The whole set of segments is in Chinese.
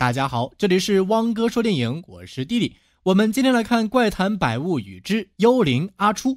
大家好，这里是汪哥说电影，我是弟弟。我们今天来看《怪谈百物语之幽灵阿初》。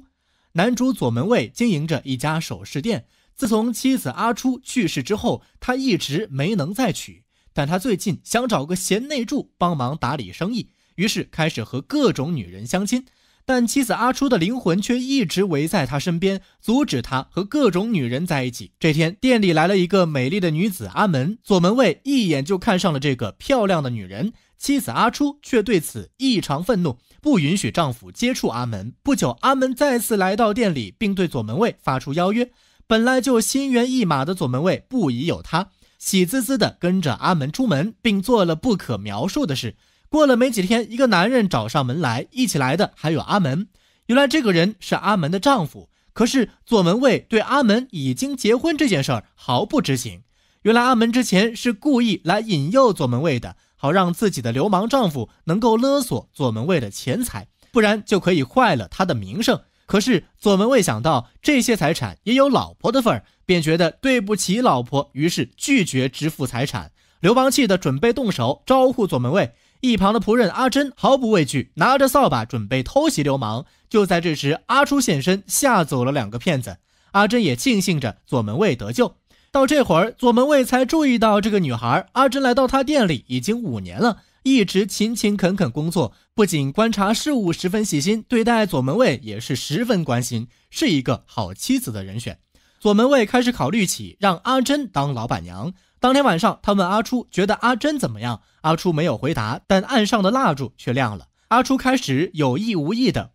男主左门卫经营着一家首饰店，自从妻子阿初去世之后，他一直没能再娶。但他最近想找个贤内助帮忙打理生意，于是开始和各种女人相亲。但妻子阿初的灵魂却一直围在他身边，阻止他和各种女人在一起。这天，店里来了一个美丽的女子阿门，左门卫一眼就看上了这个漂亮的女人。妻子阿初却对此异常愤怒，不允许丈夫接触阿门。不久，阿门再次来到店里，并对左门卫发出邀约。本来就心猿意马的左门卫不疑有他，喜滋滋地跟着阿门出门，并做了不可描述的事。过了没几天，一个男人找上门来，一起来的还有阿门。原来这个人是阿门的丈夫，可是左门卫对阿门已经结婚这件事儿毫不知情。原来阿门之前是故意来引诱左门卫的，好让自己的流氓丈夫能够勒索左门卫的钱财，不然就可以坏了他的名声。可是左门卫想到这些财产也有老婆的份儿，便觉得对不起老婆，于是拒绝支付财产。刘邦气得准备动手，招呼左门卫。一旁的仆人阿珍毫不畏惧，拿着扫把准备偷袭流氓。就在这时，阿初现身，吓走了两个骗子。阿珍也庆幸着左门卫得救。到这会儿，左门卫才注意到这个女孩阿珍来到他店里已经五年了，一直勤勤恳恳工作，不仅观察事物十分细心，对待左门卫也是十分关心，是一个好妻子的人选。左门卫开始考虑起让阿珍当老板娘。当天晚上，他问阿初觉得阿珍怎么样，阿初没有回答，但岸上的蜡烛却亮了。阿初开始有意无意的，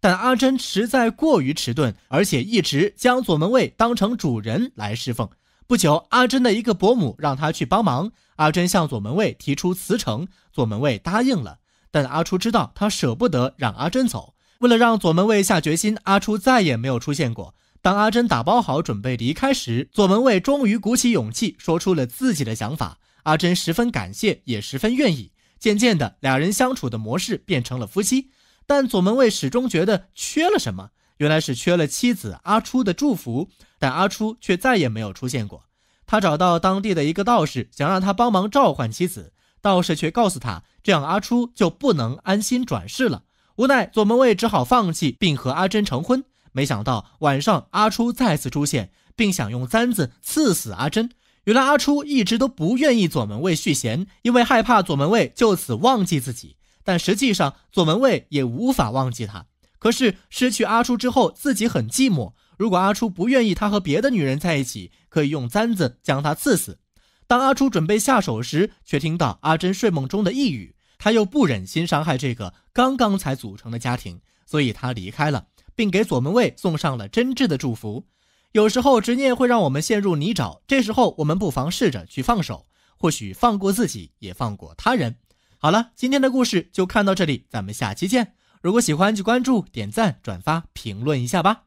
但阿珍实在过于迟钝，而且一直将左门卫当成主人来侍奉。不久，阿珍的一个伯母让他去帮忙，阿珍向左门卫提出辞呈，左门卫答应了。但阿初知道他舍不得让阿珍走，为了让左门卫下决心，阿初再也没有出现过。当阿珍打包好准备离开时，左门卫终于鼓起勇气说出了自己的想法。阿珍十分感谢，也十分愿意。渐渐的，俩人相处的模式变成了夫妻，但左门卫始终觉得缺了什么。原来是缺了妻子阿初的祝福，但阿初却再也没有出现过。他找到当地的一个道士，想让他帮忙召唤妻子，道士却告诉他，这样阿初就不能安心转世了。无奈，左门卫只好放弃，并和阿珍成婚。没想到晚上，阿初再次出现，并想用簪子刺死阿珍。原来，阿初一直都不愿意左门卫续弦，因为害怕左门卫就此忘记自己。但实际上，左门卫也无法忘记他。可是失去阿初之后，自己很寂寞。如果阿初不愿意他和别的女人在一起，可以用簪子将他刺死。当阿初准备下手时，却听到阿珍睡梦中的呓语，他又不忍心伤害这个刚刚才组成的家庭，所以他离开了。并给左门卫送上了真挚的祝福。有时候执念会让我们陷入泥沼，这时候我们不妨试着去放手，或许放过自己，也放过他人。好了，今天的故事就看到这里，咱们下期见。如果喜欢，就关注、点赞、转发、评论一下吧。